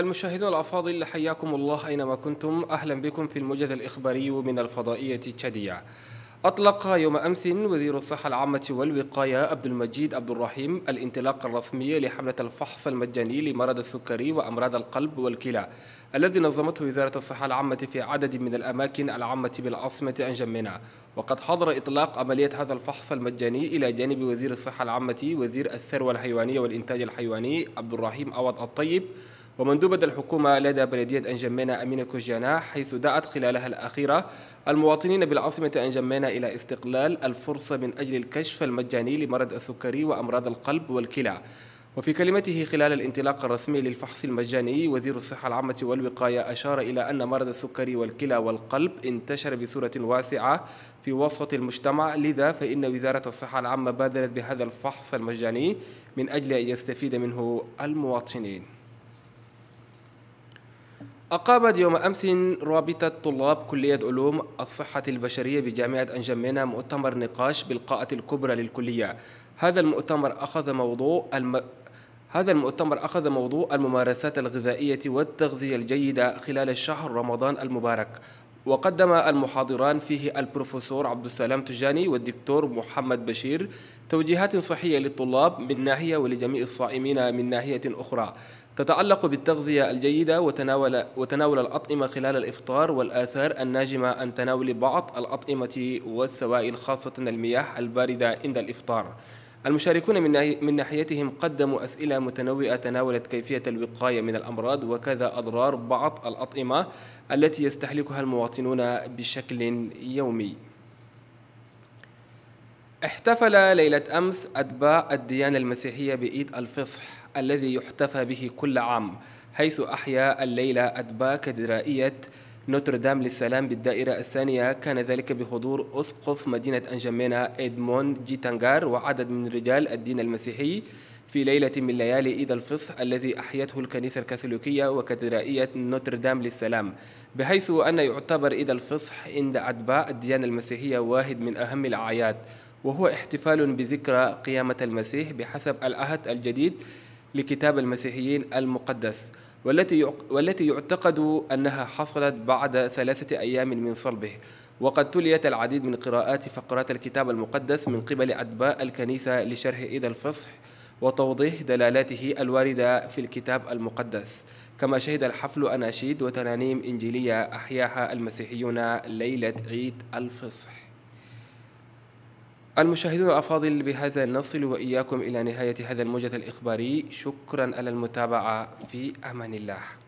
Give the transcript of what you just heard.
المشاهدون الأفاضل حياكم الله أينما كنتم أهلا بكم في الموجز الإخباري من الفضائية تشاديه أطلق يوم أمس وزير الصحة العامة والوقاية عبد المجيد عبد الرحيم الانطلاق الرسمي لحملة الفحص المجاني لمرض السكري وأمراض القلب والكلى الذي نظمته وزارة الصحة العامة في عدد من الأماكن العامة بالعاصمة أنجمنا وقد حضر إطلاق عملية هذا الفحص المجاني إلى جانب وزير الصحة العامة وزير الثروة الحيوانية والإنتاج الحيواني عبد الرحيم عوض الطيب ومندوبة الحكومة لدى بلدية أنجمينا أمينة كوجيانا حيث دعت خلالها الأخيرة المواطنين بالعاصمة أنجمينا إلى استقلال الفرصة من أجل الكشف المجاني لمرض السكري وأمراض القلب والكلى وفي كلمته خلال الانطلاق الرسمي للفحص المجاني وزير الصحة العامة والوقاية أشار إلى أن مرض السكري والكلى والقلب انتشر بصورة واسعة في وسط المجتمع لذا فإن وزارة الصحة العامة بادرت بهذا الفحص المجاني من أجل أن يستفيد منه المواطنين أقامت يوم أمس رابطة طلاب كلية علوم الصحة البشرية بجامعة أنجمينا مؤتمر نقاش بالقاءة الكبرى للكلية هذا المؤتمر أخذ موضوع الم... هذا المؤتمر أخذ موضوع الممارسات الغذائية والتغذية الجيدة خلال الشهر رمضان المبارك وقدم المحاضران فيه البروفيسور عبد السلام تجاني والدكتور محمد بشير توجيهات صحية للطلاب من ناحية ولجميع الصائمين من ناحية أخرى تتعلق بالتغذية الجيدة وتناول وتناول الأطعمة خلال الإفطار والآثار الناجمة عن تناول بعض الأطعمة والسوائل خاصة المياه الباردة عند الإفطار. المشاركون من ناحيتهم قدموا أسئلة متنوعة تناولت كيفية الوقاية من الأمراض وكذا أضرار بعض الأطعمة التي يستهلكها المواطنون بشكل يومي. احتفل ليلة أمس أتباع الديانة المسيحية بإيد الفصح الذي يحتفى به كل عام حيث أحيا الليلة أتباع كاتدرائية نوتردام للسلام بالدائرة الثانية كان ذلك بحضور أسقف مدينة أنجمينا إدموند جيتانغار وعدد من رجال الدين المسيحي في ليلة من ليالي عيد الفصح الذي أحيته الكنيسة الكاثوليكية وكاتدرائية نوتردام للسلام بحيث أن يعتبر عيد الفصح عند أتباع الديانة المسيحية واحد من أهم الأعياد وهو احتفال بذكرى قيامة المسيح بحسب العهد الجديد لكتاب المسيحيين المقدس والتي والتي يعتقد انها حصلت بعد ثلاثه ايام من صلبه وقد تليت العديد من قراءات فقرات الكتاب المقدس من قبل ادباء الكنيسه لشرح ايد الفصح وتوضيح دلالاته الوارده في الكتاب المقدس كما شهد الحفل اناشيد وترانيم انجيليه احياها المسيحيون ليله عيد الفصح المشاهدون الأفاضل بهذا نصل وإياكم إلى نهاية هذا الموجز الإخباري شكرا على المتابعة في أمان الله